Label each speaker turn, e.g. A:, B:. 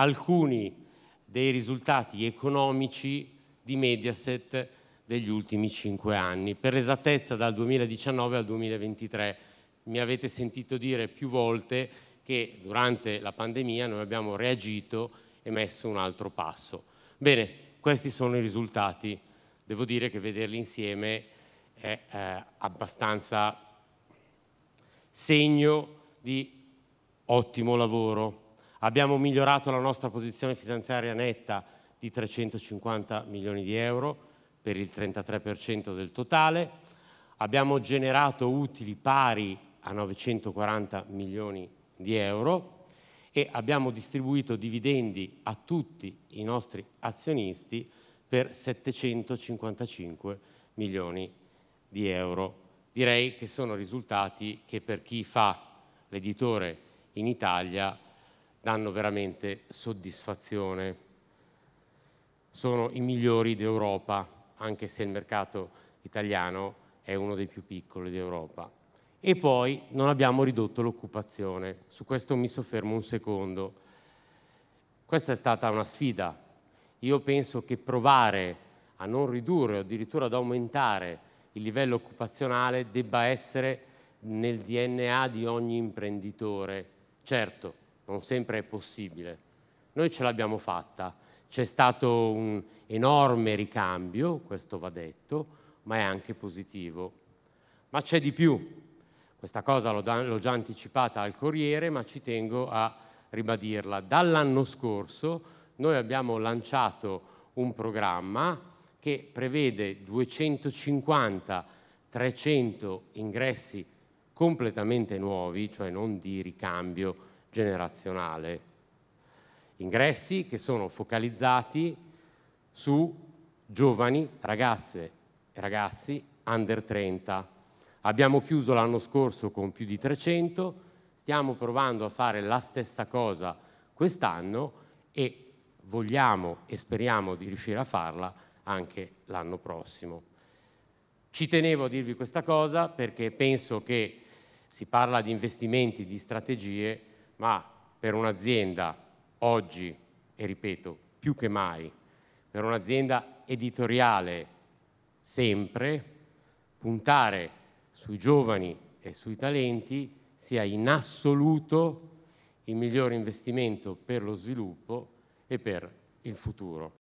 A: alcuni dei risultati economici di Mediaset degli ultimi cinque anni, per esattezza dal 2019 al 2023. Mi avete sentito dire più volte che durante la pandemia noi abbiamo reagito e messo un altro passo. Bene, questi sono i risultati. Devo dire che vederli insieme è eh, abbastanza segno di ottimo lavoro Abbiamo migliorato la nostra posizione finanziaria netta di 350 milioni di euro per il 33% del totale. Abbiamo generato utili pari a 940 milioni di euro e abbiamo distribuito dividendi a tutti i nostri azionisti per 755 milioni di euro. Direi che sono risultati che per chi fa l'editore in Italia danno veramente soddisfazione. Sono i migliori d'Europa, anche se il mercato italiano è uno dei più piccoli d'Europa. E poi non abbiamo ridotto l'occupazione. Su questo mi soffermo un secondo. Questa è stata una sfida. Io penso che provare a non ridurre o addirittura ad aumentare il livello occupazionale debba essere nel DNA di ogni imprenditore. Certo, non sempre è possibile. Noi ce l'abbiamo fatta, c'è stato un enorme ricambio, questo va detto, ma è anche positivo. Ma c'è di più, questa cosa l'ho già anticipata al Corriere, ma ci tengo a ribadirla. Dall'anno scorso noi abbiamo lanciato un programma che prevede 250-300 ingressi completamente nuovi, cioè non di ricambio, generazionale. Ingressi che sono focalizzati su giovani, ragazze e ragazzi under 30. Abbiamo chiuso l'anno scorso con più di 300, stiamo provando a fare la stessa cosa quest'anno e vogliamo e speriamo di riuscire a farla anche l'anno prossimo. Ci tenevo a dirvi questa cosa perché penso che si parla di investimenti, di strategie, ma per un'azienda oggi, e ripeto, più che mai, per un'azienda editoriale sempre, puntare sui giovani e sui talenti sia in assoluto il miglior investimento per lo sviluppo e per il futuro.